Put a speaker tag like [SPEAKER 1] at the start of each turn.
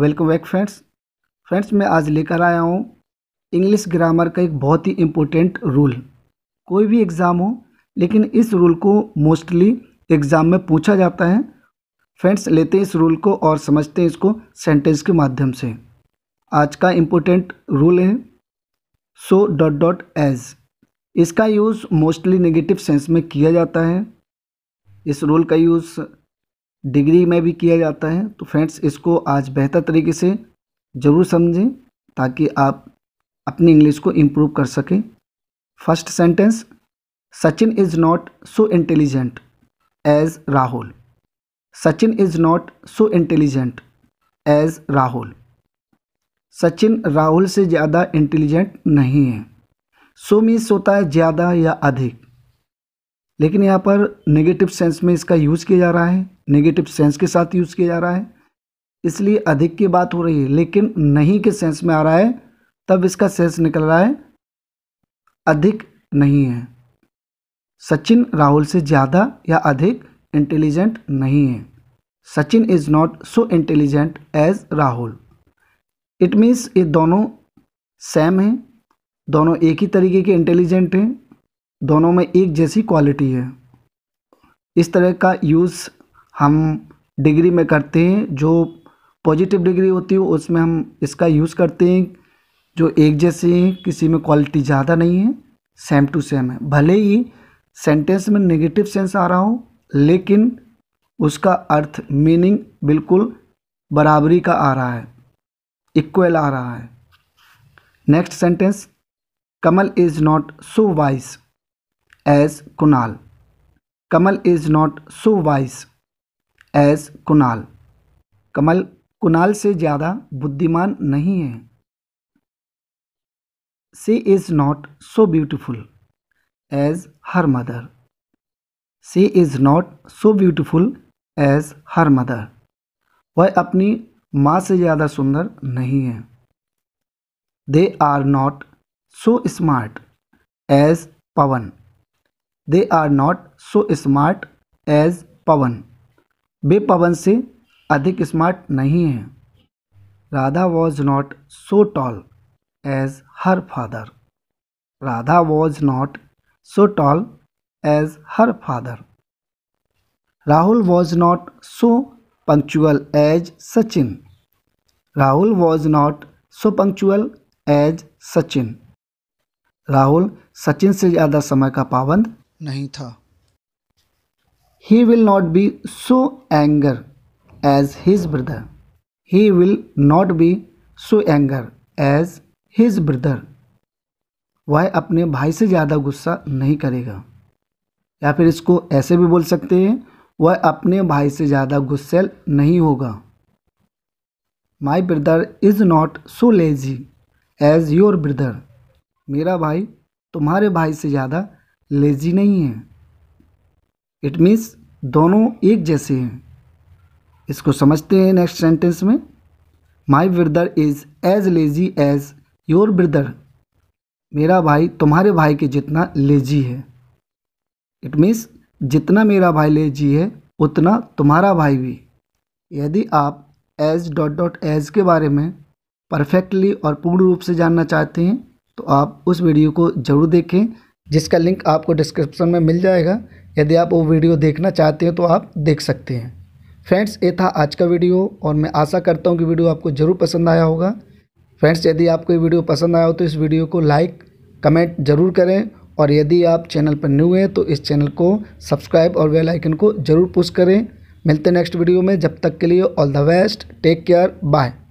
[SPEAKER 1] welcome back friends friends मैं आज लेकर आया हूँ इंग्लिश ग्रामर का एक बहुत ही इम्पोर्टेंट रूल कोई भी एग्ज़ाम हो लेकिन इस रूल को मोस्टली एग्ज़ाम में पूछा जाता है फ्रेंड्स लेते हैं इस रूल को और समझते हैं इसको सेंटेंस के माध्यम से आज का इम्पोर्टेंट रूल है सो डॉट डॉट एज इसका यूज़ मोस्टली नेगेटिव सेंस में किया जाता है इस रूल का यूज़ डिग्री में भी किया जाता है तो फ्रेंड्स इसको आज बेहतर तरीके से ज़रूर समझें ताकि आप अपनी इंग्लिश को इम्प्रूव कर सकें first sentence Sachin is not so intelligent as Rahul Sachin is not so intelligent as Rahul Sachin Rahul से ज़्यादा इंटेलिजेंट नहीं है सो मीन्स होता है ज़्यादा या अधिक लेकिन यहाँ पर नेगेटिव सेंस में इसका यूज़ किया जा रहा है नेगेटिव सेंस के साथ यूज़ किया जा रहा है इसलिए अधिक की बात हो रही है लेकिन नहीं के सेंस में आ रहा है तब इसका सेंस निकल रहा है अधिक नहीं है सचिन राहुल से ज़्यादा या अधिक इंटेलिजेंट नहीं है Sachin is not so intelligent as Rahul it means ये दोनों सेम हैं दोनों एक ही तरीके के इंटेलिजेंट हैं दोनों में एक जैसी क्वालिटी है इस तरह का यूज़ हम डिग्री में करते हैं जो पॉजिटिव डिग्री होती है हो, उसमें हम इसका यूज़ करते हैं जो एक जैसे हैं किसी में क्वालिटी ज़्यादा नहीं है सेम टू सेम है भले ही सेंटेंस में नेगेटिव सेंस आ रहा हो लेकिन उसका अर्थ मीनिंग बिल्कुल बराबरी का आ रहा है इक्वल आ रहा है next sentence Kamal is not so wise as Kunal Kamal is not so wise as Kunal Kamal Kunal से ज़्यादा बुद्धिमान नहीं है she is not so beautiful as her mother she is not so beautiful as her mother वह अपनी माँ से ज़्यादा सुंदर नहीं है they are not so smart as Pawan they are not so smart as Pawan वे पवन से अधिक स्मार्ट नहीं हैं Radha was not so tall as her father Radha was not so tall as her father Rahul was not so punctual as Sachin Rahul was not so punctual as Sachin Rahul Sachin से ज़्यादा समय का पाबंद नहीं था he will not be so anger as his brother he will not be so anger as his brother वह अपने भाई से ज़्यादा गुस्सा नहीं करेगा या फिर इसको ऐसे भी बोल सकते हैं वह अपने भाई से ज़्यादा गुस्सेल नहीं होगा my brother is not so lazy as your brother मेरा भाई तुम्हारे भाई से ज़्यादा लेजी नहीं है इट मीन्स दोनों एक जैसे हैं इसको समझते हैं नेक्स्ट सेंटेंस में my brother is as lazy as your brother मेरा भाई तुम्हारे भाई के जितना लेजी है इट मीन्स जितना मेरा भाई लेजी है उतना तुम्हारा भाई भी यदि आप एज डॉट डॉट एज के बारे में परफेक्टली और पूर्ण रूप से जानना चाहते हैं तो आप उस वीडियो को ज़रूर देखें जिसका लिंक आपको डिस्क्रिप्शन में मिल जाएगा यदि आप वो वीडियो देखना चाहते हैं तो आप देख सकते हैं फ्रेंड्स ये था आज का वीडियो और मैं आशा करता हूँ कि वीडियो आपको ज़रूर पसंद आया होगा फ्रेंड्स यदि आपको ये वीडियो पसंद आया हो तो इस वीडियो को लाइक कमेंट ज़रूर करें और यदि आप चैनल पर न्यू हैं तो इस चैनल को सब्सक्राइब और बेल आइकन को ज़रूर पुश करें मिलते नेक्स्ट वीडियो में जब तक के लिए all the best take care bye